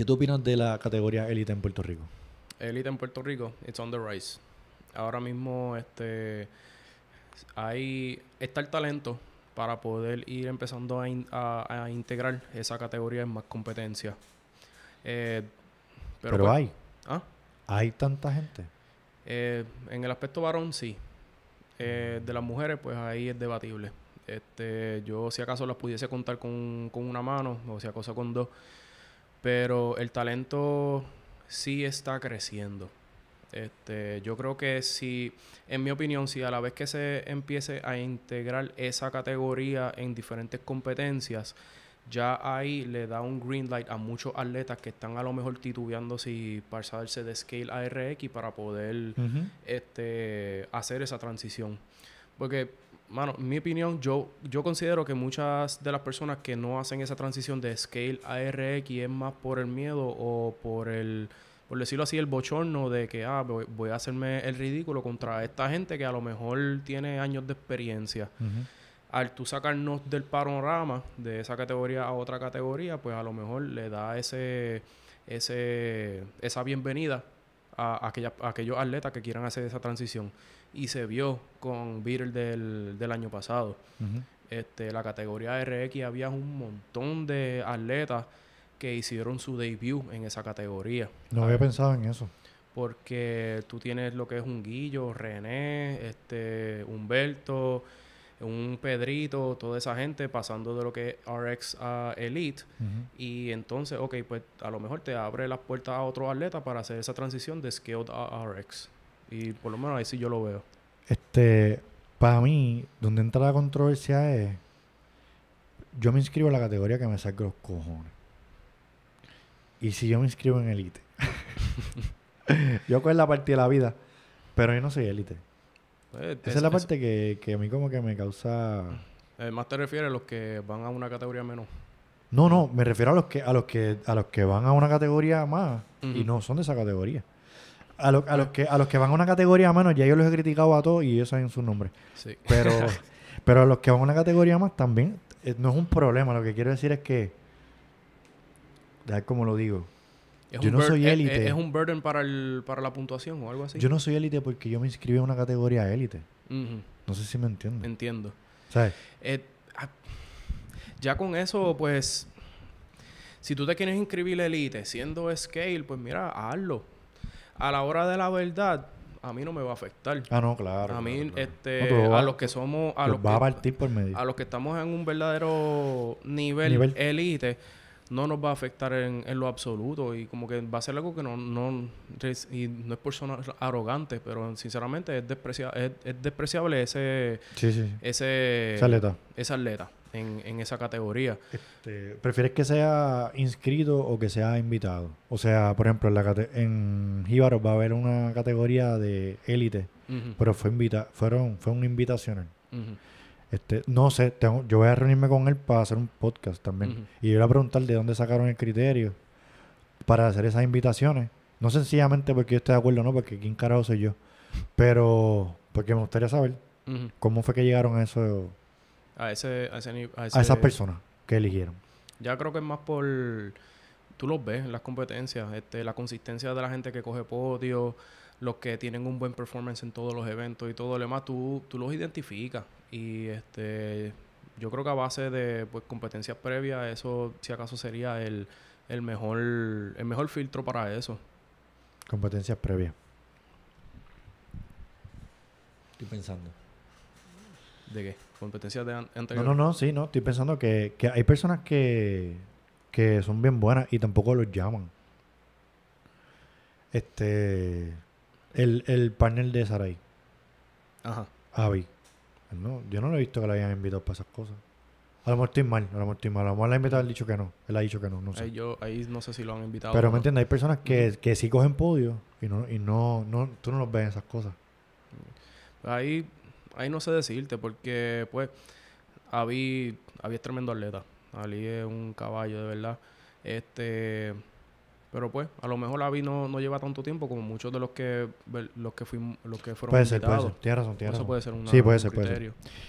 ¿Qué tú opinas de la categoría élite en Puerto Rico? Élite en Puerto Rico, it's on the rise. Ahora mismo este, hay, está el talento para poder ir empezando a, integrar esa categoría en más competencia. Eh, pero, pues, hay. ¿Ah? ¿Hay tanta gente? Eh, en el aspecto varón, sí. Eh, mm. de las mujeres, pues ahí es debatible. Este, yo si acaso las pudiese contar con, con una mano, o si acaso con dos. Pero el talento sí está creciendo. Este, yo creo que si, en mi opinión, si a la vez que se empiece a integrar esa categoría en diferentes competencias, ya ahí le da un green light a muchos atletas que están a lo mejor titubeando si pasarse de scale a RX para poder este, hacer esa transición. Porque mano, mi opinión, yo, yo considero que muchas de las personas que no hacen esa transición de scale a RX es más por el miedo o por el, por decirlo así, el bochorno de que, ah, voy a hacerme el ridículo contra esta gente que a lo mejor tiene años de experiencia. Al tú sacarnos del panorama de esa categoría a otra categoría, pues a lo mejor le da ese, ese, esa bienvenida a, aquellos atletas que quieran hacer esa transición. Y se vio con Beatle del, del año pasado. este, la categoría RX había un montón de atletas que hicieron su debut en esa categoría. No había pensado en eso. Porque tú tienes lo que es un Guillo, René, este, Humberto, un Pedrito, toda esa gente pasando de lo que es RX a Elite. Y entonces, ok, pues a lo mejor te abre las puertas a otro atleta para hacer esa transición de Skilled a RX. Y por lo menos ahí sí yo lo veo. Este, para mí, donde entra la controversia es. Yo me inscribo en la categoría que me saque los cojones. Y si yo me inscribo en Elite. yo es la partida de la vida, pero yo no soy Elite. Pues, esa es, la parte que, a mí como que me causa... Eh, más te refieres a los que van a una categoría menos. No, no, me refiero a los que, a los que, a los que van a una categoría más y no son de esa categoría. A, los que, a los que van a una categoría menos, ya yo los he criticado a todos y ellos en sus nombres. Sí. Pero, pero a los que van a una categoría más también eh, no es un problema. Lo que quiero decir es que, como lo digo, yo no soy élite. Es, un burden para, la puntuación o algo así. Yo no soy élite porque yo me inscribí en una categoría élite. No sé si me entiendes. Entiendo. Eh, ah, ya con eso, pues, si tú te quieres inscribir élite siendo scale, pues mira, hazlo. A la hora de la verdad, a mí no me va a afectar. Ah, no, claro. A mí, este, a los que somos, a los, a partir por medio. a los que estamos en un verdadero nivel élite no nos va a afectar en, en, lo absoluto y como que va a ser algo que no, no, y no es por sonar arrogante, pero sinceramente es, desprecia, es, es despreciable ese, ese esa atleta, en, en, esa categoría. Este, ¿Prefieres que sea inscrito o que sea invitado? O sea, por ejemplo, en, la en va a haber una categoría de élite, pero fue invita fueron, fue un invitacional. Este, no sé, tengo, yo voy a reunirme con él para hacer un podcast también. Y yo le voy a preguntar de dónde sacaron el criterio para hacer esas invitaciones. No sencillamente porque yo esté de acuerdo, no, porque quien carajo soy yo. Pero porque me gustaría saber cómo fue que llegaron a eso. A esas personas que eligieron. Ya creo que es más por tú los ves en las competencias, este, la consistencia de la gente que coge podio los que tienen un buen performance en todos los eventos y todo lo demás, tú, los identificas. Y este yo creo que a base de pues, competencias previas, eso si acaso sería el, mejor, el mejor filtro para eso. Competencias previas. Estoy pensando. ¿De qué? ¿Competencias de anterior? No, no, no, sí, no. Estoy pensando que, hay personas que, que son bien buenas y tampoco los llaman. Este. El, el panel de Saray Ajá. Avi. No, yo no lo he visto que lo hayan invitado para esas cosas. A lo mejor estoy mal, a lo mejor mal. A lo mejor la invitado, ha dicho que no. Él ha dicho que no, no sé. Ahí, yo, ahí no sé si lo han invitado. Pero me entiendes, hay personas que, que, sí cogen podio y no, y no, no, tú no los ves en esas cosas. Ahí, ahí no sé decirte, porque pues Avi, Avi es tremendo atleta. Ali es un caballo, de verdad. Este, pero pues, a lo mejor la vi no, lleva tanto tiempo como muchos de los que los que, fuimos, los que fueron puede ser, invitados. Puede ser, razón, Eso puede ser sí, puede un ser, criterio. Puede